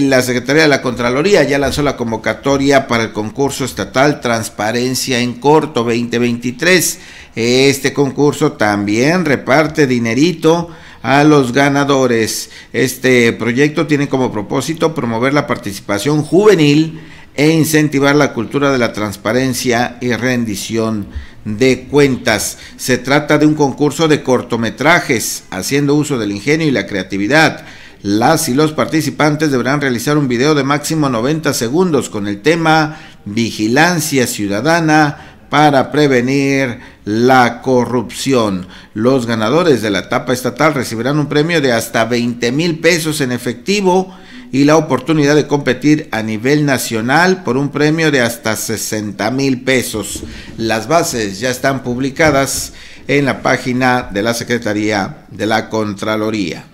la Secretaría de la Contraloría ya lanzó la convocatoria para el concurso estatal Transparencia en Corto 2023. Este concurso también reparte dinerito a los ganadores. Este proyecto tiene como propósito promover la participación juvenil e incentivar la cultura de la transparencia y rendición de cuentas. Se trata de un concurso de cortometrajes, haciendo uso del ingenio y la creatividad las y los participantes deberán realizar un video de máximo 90 segundos con el tema Vigilancia Ciudadana para prevenir la corrupción. Los ganadores de la etapa estatal recibirán un premio de hasta 20 mil pesos en efectivo y la oportunidad de competir a nivel nacional por un premio de hasta 60 mil pesos. Las bases ya están publicadas en la página de la Secretaría de la Contraloría.